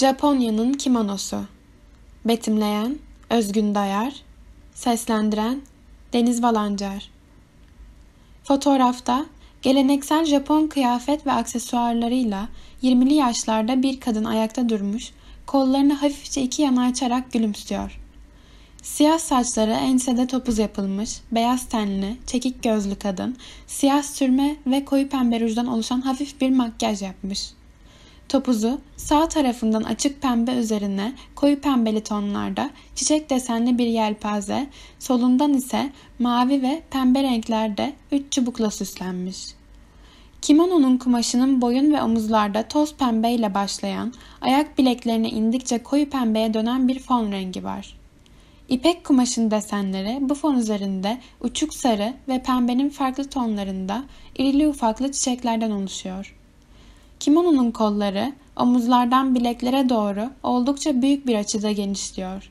Japonya'nın Kimonosu Betimleyen Özgün Dayar Seslendiren Deniz Valancar Fotoğrafta geleneksel Japon kıyafet ve aksesuarlarıyla 20'li yaşlarda bir kadın ayakta durmuş, kollarını hafifçe iki yana açarak gülümsüyor. Siyah saçları ensede topuz yapılmış, beyaz tenli, çekik gözlü kadın, siyah sürme ve koyu pembe rujdan oluşan hafif bir makyaj yapmış. Topuzu sağ tarafından açık pembe üzerine koyu pembeli tonlarda çiçek desenli bir yelpaze, solundan ise mavi ve pembe renklerde üç çubukla süslenmiş. Kimononun kumaşının boyun ve omuzlarda toz pembe ile başlayan, ayak bileklerine indikçe koyu pembeye dönen bir fon rengi var. İpek kumaşın desenleri bu fon üzerinde uçuk sarı ve pembenin farklı tonlarında irili ufaklı çiçeklerden oluşuyor. Kimononun kolları omuzlardan bileklere doğru oldukça büyük bir açıda genişliyor.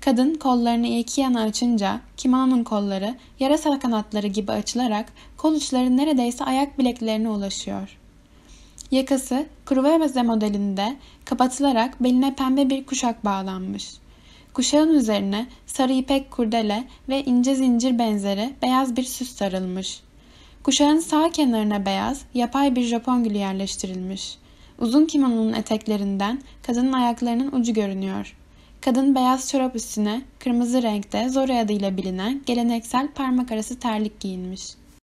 Kadın kollarını iki yana açınca kimononun kolları yarasa kanatları gibi açılarak kol uçları neredeyse ayak bileklerine ulaşıyor. Yakası kruvaze modelinde kapatılarak beline pembe bir kuşak bağlanmış. Kuşağın üzerine sarı ipek kurdele ve ince zincir benzeri beyaz bir süs sarılmış.'' Kuşağın sağ kenarına beyaz, yapay bir Japon gülü yerleştirilmiş. Uzun kimononun eteklerinden kadının ayaklarının ucu görünüyor. Kadın beyaz çorap üstüne kırmızı renkte Zora adıyla bilinen geleneksel parmak arası terlik giyinmiş.